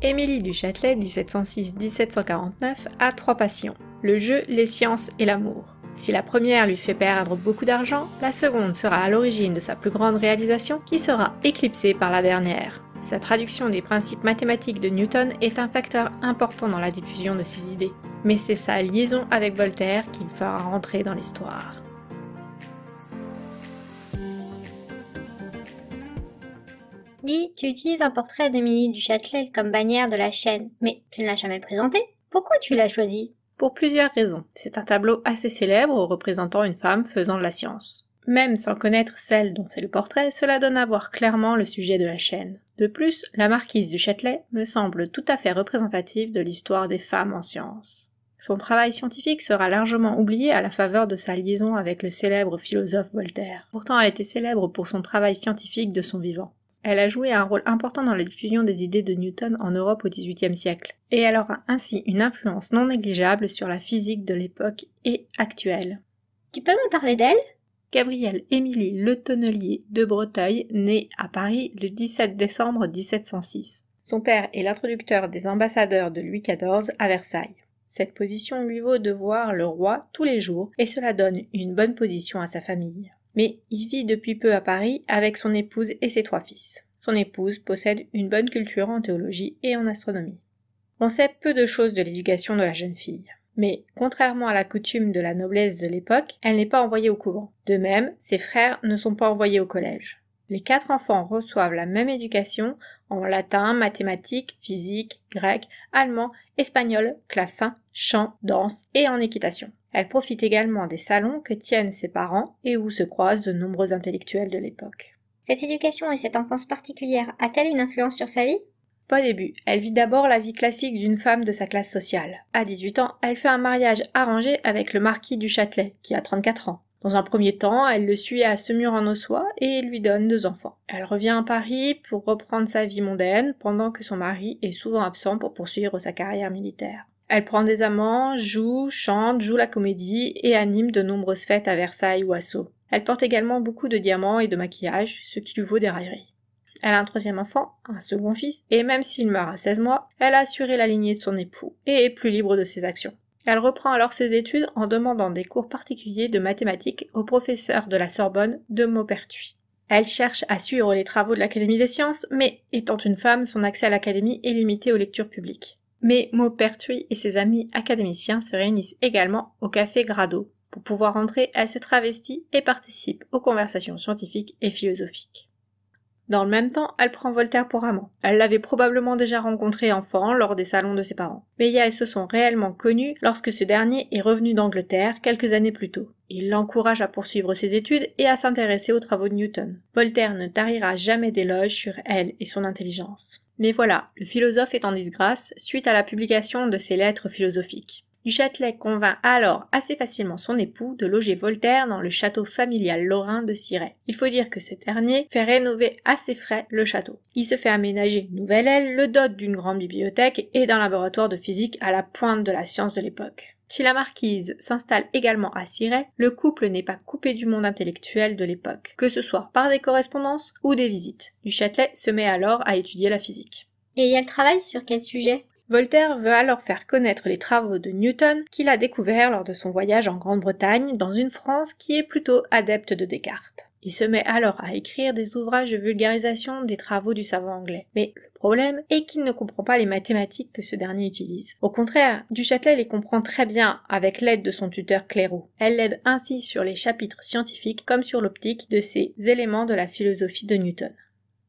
Émilie du Châtelet 1706-1749 a trois passions, le jeu, les sciences et l'amour. Si la première lui fait perdre beaucoup d'argent, la seconde sera à l'origine de sa plus grande réalisation qui sera éclipsée par la dernière. Sa traduction des principes mathématiques de Newton est un facteur important dans la diffusion de ses idées, mais c'est sa liaison avec Voltaire qui le fera rentrer dans l'histoire. Tu utilises un portrait d'Émilie du Châtelet comme bannière de la chaîne, mais tu ne l'as jamais présenté. Pourquoi tu l'as choisi Pour plusieurs raisons. C'est un tableau assez célèbre représentant une femme faisant de la science. Même sans connaître celle dont c'est le portrait, cela donne à voir clairement le sujet de la chaîne. De plus, la marquise du Châtelet me semble tout à fait représentative de l'histoire des femmes en science. Son travail scientifique sera largement oublié à la faveur de sa liaison avec le célèbre philosophe Voltaire. Pourtant, elle était célèbre pour son travail scientifique de son vivant. Elle a joué un rôle important dans la diffusion des idées de Newton en Europe au XVIIIe siècle, et elle aura ainsi une influence non négligeable sur la physique de l'époque et actuelle. Tu peux m'en parler d'elle Gabrielle Émilie Le Tonnelier de Breteuil, née à Paris le 17 décembre 1706. Son père est l'introducteur des ambassadeurs de Louis XIV à Versailles. Cette position lui vaut de voir le roi tous les jours et cela donne une bonne position à sa famille mais il vit depuis peu à Paris avec son épouse et ses trois fils. Son épouse possède une bonne culture en théologie et en astronomie. On sait peu de choses de l'éducation de la jeune fille. Mais, contrairement à la coutume de la noblesse de l'époque, elle n'est pas envoyée au couvent. De même, ses frères ne sont pas envoyés au collège. Les quatre enfants reçoivent la même éducation en latin, mathématiques, physique, grec, allemand, espagnol, classin, chant, danse et en équitation. Elle profite également des salons que tiennent ses parents et où se croisent de nombreux intellectuels de l'époque. Cette éducation et cette enfance particulière a-t-elle une influence sur sa vie Pas début. Elle vit d'abord la vie classique d'une femme de sa classe sociale. À 18 ans, elle fait un mariage arrangé avec le marquis du Châtelet, qui a 34 ans. Dans un premier temps, elle le suit à Semur en Ossois et lui donne deux enfants. Elle revient à Paris pour reprendre sa vie mondaine pendant que son mari est souvent absent pour poursuivre sa carrière militaire. Elle prend des amants, joue, chante, joue la comédie et anime de nombreuses fêtes à Versailles ou à Sceaux. Elle porte également beaucoup de diamants et de maquillage, ce qui lui vaut des railleries. Elle a un troisième enfant, un second fils, et même s'il meurt à 16 mois, elle a assuré la lignée de son époux et est plus libre de ses actions. Elle reprend alors ses études en demandant des cours particuliers de mathématiques au professeur de la Sorbonne de Maupertuis. Elle cherche à suivre les travaux de l'Académie des sciences, mais étant une femme, son accès à l'Académie est limité aux lectures publiques. Mais Maupertuis et ses amis académiciens se réunissent également au Café Grado pour pouvoir entrer, elle se travestit et participe aux conversations scientifiques et philosophiques. Dans le même temps, elle prend Voltaire pour amant. Elle l'avait probablement déjà rencontré enfant lors des salons de ses parents. Mais elles se sont réellement connues lorsque ce dernier est revenu d'Angleterre quelques années plus tôt. Il l'encourage à poursuivre ses études et à s'intéresser aux travaux de Newton. Voltaire ne tarira jamais d'éloges sur elle et son intelligence. Mais voilà, le philosophe est en disgrâce suite à la publication de ses lettres philosophiques. Châtelet convainc alors assez facilement son époux de loger Voltaire dans le château familial lorrain de Siret. Il faut dire que ce dernier fait rénover à ses frais le château. Il se fait aménager une nouvelle aile, le dot d'une grande bibliothèque et d'un laboratoire de physique à la pointe de la science de l'époque. Si la marquise s'installe également à Siret, le couple n'est pas coupé du monde intellectuel de l'époque, que ce soit par des correspondances ou des visites. Du Châtelet se met alors à étudier la physique. Et elle travaille sur quel sujet Voltaire veut alors faire connaître les travaux de Newton qu'il a découverts lors de son voyage en Grande-Bretagne dans une France qui est plutôt adepte de Descartes. Il se met alors à écrire des ouvrages de vulgarisation des travaux du savant anglais. Mais le problème est qu'il ne comprend pas les mathématiques que ce dernier utilise. Au contraire, Duchâtelet les comprend très bien avec l'aide de son tuteur Clairaut. Elle l'aide ainsi sur les chapitres scientifiques comme sur l'optique de ces éléments de la philosophie de Newton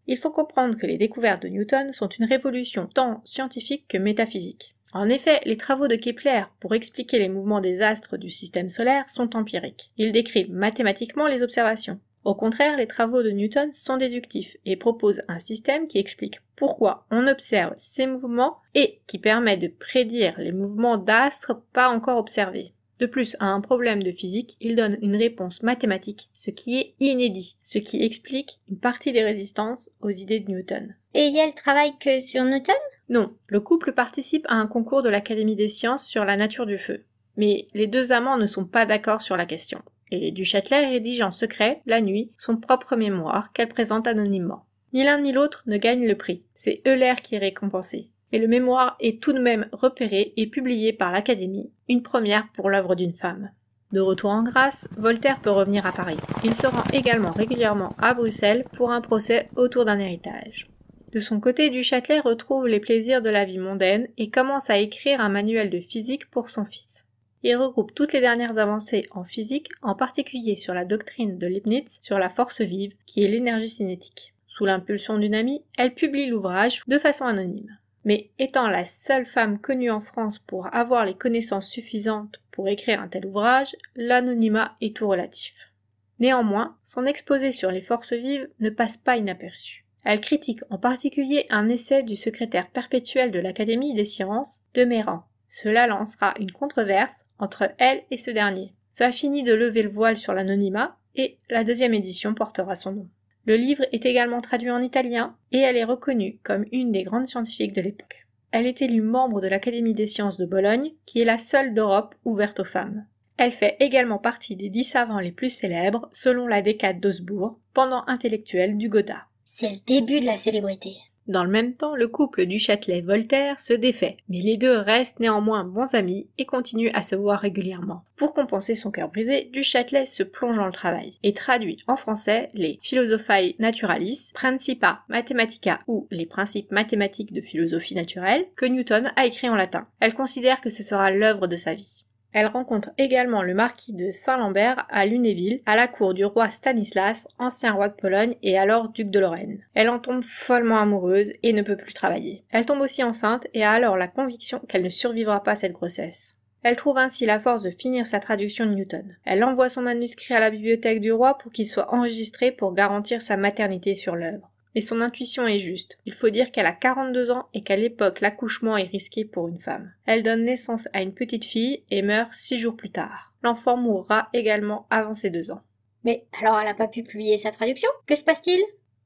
il faut comprendre que les découvertes de Newton sont une révolution tant scientifique que métaphysique. En effet, les travaux de Kepler pour expliquer les mouvements des astres du système solaire sont empiriques. Ils décrivent mathématiquement les observations. Au contraire, les travaux de Newton sont déductifs et proposent un système qui explique pourquoi on observe ces mouvements et qui permet de prédire les mouvements d'astres pas encore observés. De plus, à un problème de physique, il donne une réponse mathématique, ce qui est inédit, ce qui explique une partie des résistances aux idées de Newton. Et il travaille que sur Newton Non, le couple participe à un concours de l'Académie des sciences sur la nature du feu. Mais les deux amants ne sont pas d'accord sur la question. Et Du rédige en secret, la nuit, son propre mémoire qu'elle présente anonymement. Ni l'un ni l'autre ne gagne le prix. C'est Euler qui est récompensé mais le mémoire est tout de même repéré et publié par l'Académie, une première pour l'œuvre d'une femme. De retour en grâce, Voltaire peut revenir à Paris. Il se rend également régulièrement à Bruxelles pour un procès autour d'un héritage. De son côté, Du Châtelet retrouve les plaisirs de la vie mondaine et commence à écrire un manuel de physique pour son fils. Il regroupe toutes les dernières avancées en physique, en particulier sur la doctrine de Leibniz sur la force vive, qui est l'énergie cinétique. Sous l'impulsion d'une amie, elle publie l'ouvrage de façon anonyme mais étant la seule femme connue en France pour avoir les connaissances suffisantes pour écrire un tel ouvrage, l'anonymat est tout relatif. Néanmoins, son exposé sur les forces vives ne passe pas inaperçu. Elle critique en particulier un essai du secrétaire perpétuel de l'Académie des sciences, de Méran. Cela lancera une controverse entre elle et ce dernier. Cela finit de lever le voile sur l'anonymat et la deuxième édition portera son nom. Le livre est également traduit en italien et elle est reconnue comme une des grandes scientifiques de l'époque. Elle est élue membre de l'Académie des sciences de Bologne, qui est la seule d'Europe ouverte aux femmes. Elle fait également partie des dix savants les plus célèbres, selon la décade d'Augsbourg, pendant intellectuel du Gotha. C'est le début de la célébrité. Dans le même temps, le couple du Châtelet-Voltaire se défait, mais les deux restent néanmoins bons amis et continuent à se voir régulièrement. Pour compenser son cœur brisé, du Châtelet se plonge dans le travail et traduit en français les Philosophiae Naturalis, Principa Mathematica ou les principes mathématiques de philosophie naturelle que Newton a écrit en latin. Elle considère que ce sera l'œuvre de sa vie. Elle rencontre également le marquis de Saint-Lambert à Lunéville, à la cour du roi Stanislas, ancien roi de Pologne et alors duc de Lorraine. Elle en tombe follement amoureuse et ne peut plus travailler. Elle tombe aussi enceinte et a alors la conviction qu'elle ne survivra pas à cette grossesse. Elle trouve ainsi la force de finir sa traduction de Newton. Elle envoie son manuscrit à la bibliothèque du roi pour qu'il soit enregistré pour garantir sa maternité sur l'œuvre. Mais son intuition est juste. Il faut dire qu'elle a 42 ans et qu'à l'époque l'accouchement est risqué pour une femme. Elle donne naissance à une petite fille et meurt six jours plus tard. L'enfant mourra également avant ses deux ans. Mais alors elle n'a pas pu publier sa traduction Que se passe-t-il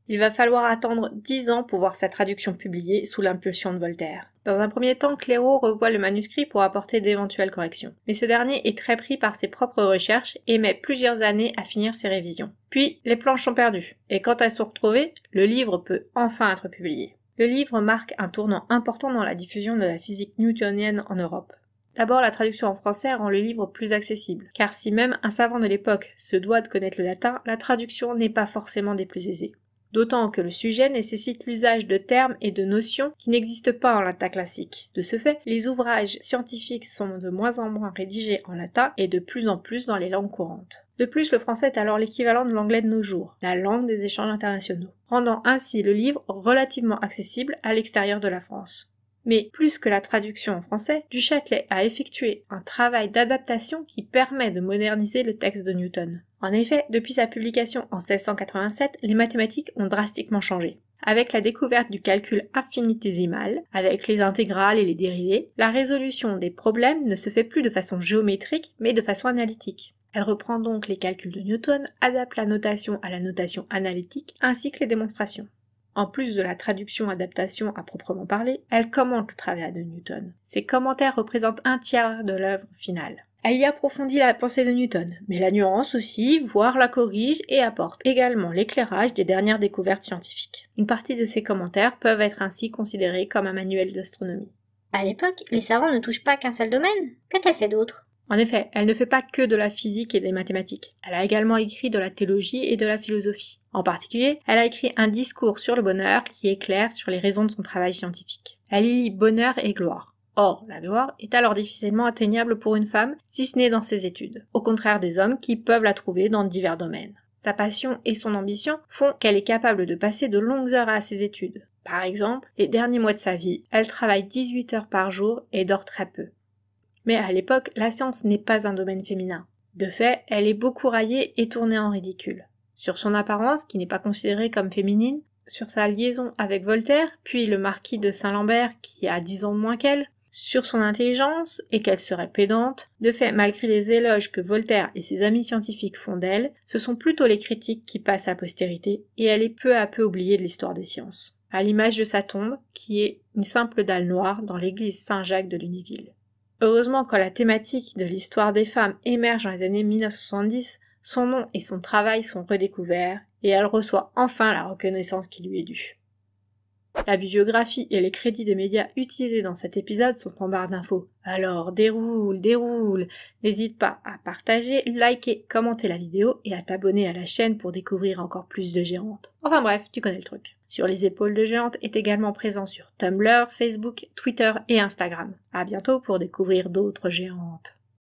il va falloir attendre dix ans pour voir sa traduction publiée sous l'impulsion de Voltaire. Dans un premier temps, Clairaut revoit le manuscrit pour apporter d'éventuelles corrections. Mais ce dernier est très pris par ses propres recherches et met plusieurs années à finir ses révisions. Puis, les planches sont perdues, et quand elles sont retrouvées, le livre peut enfin être publié. Le livre marque un tournant important dans la diffusion de la physique newtonienne en Europe. D'abord, la traduction en français rend le livre plus accessible, car si même un savant de l'époque se doit de connaître le latin, la traduction n'est pas forcément des plus aisées d'autant que le sujet nécessite l'usage de termes et de notions qui n'existent pas en latin classique. De ce fait, les ouvrages scientifiques sont de moins en moins rédigés en latin et de plus en plus dans les langues courantes. De plus, le français est alors l'équivalent de l'anglais de nos jours, la langue des échanges internationaux, rendant ainsi le livre relativement accessible à l'extérieur de la France. Mais plus que la traduction en français, Du Châtelet a effectué un travail d'adaptation qui permet de moderniser le texte de Newton. En effet, depuis sa publication en 1687, les mathématiques ont drastiquement changé. Avec la découverte du calcul infinitésimal, avec les intégrales et les dérivés, la résolution des problèmes ne se fait plus de façon géométrique, mais de façon analytique. Elle reprend donc les calculs de Newton, adapte la notation à la notation analytique, ainsi que les démonstrations. En plus de la traduction-adaptation à proprement parler, elle commente le travail de Newton. Ses commentaires représentent un tiers de l'œuvre finale. Elle y approfondit la pensée de Newton, mais la nuance aussi, voire la corrige et apporte également l'éclairage des dernières découvertes scientifiques. Une partie de ses commentaires peuvent être ainsi considérés comme un manuel d'astronomie. À l'époque, les savants ne touchent pas qu'un seul domaine. Qu'a-t-elle fait d'autre en effet, elle ne fait pas que de la physique et des mathématiques. Elle a également écrit de la théologie et de la philosophie. En particulier, elle a écrit un discours sur le bonheur qui éclaire sur les raisons de son travail scientifique. Elle y lit bonheur et gloire. Or, la gloire est alors difficilement atteignable pour une femme, si ce n'est dans ses études, au contraire des hommes qui peuvent la trouver dans divers domaines. Sa passion et son ambition font qu'elle est capable de passer de longues heures à ses études. Par exemple, les derniers mois de sa vie, elle travaille 18 heures par jour et dort très peu. Mais à l'époque, la science n'est pas un domaine féminin. De fait, elle est beaucoup raillée et tournée en ridicule. Sur son apparence, qui n'est pas considérée comme féminine, sur sa liaison avec Voltaire, puis le marquis de Saint-Lambert, qui a dix ans de moins qu'elle, sur son intelligence et qu'elle serait pédante. De fait, malgré les éloges que Voltaire et ses amis scientifiques font d'elle, ce sont plutôt les critiques qui passent à la postérité et elle est peu à peu oubliée de l'histoire des sciences. À l'image de sa tombe, qui est une simple dalle noire dans l'église Saint-Jacques de Lunéville. Heureusement, quand la thématique de l'histoire des femmes émerge dans les années 1970, son nom et son travail sont redécouverts et elle reçoit enfin la reconnaissance qui lui est due. La bibliographie et les crédits des médias utilisés dans cet épisode sont en barre d'infos. Alors déroule, déroule N'hésite pas à partager, liker, commenter la vidéo et à t'abonner à la chaîne pour découvrir encore plus de géantes. Enfin bref, tu connais le truc. Sur les épaules de géantes est également présent sur Tumblr, Facebook, Twitter et Instagram. À bientôt pour découvrir d'autres géantes.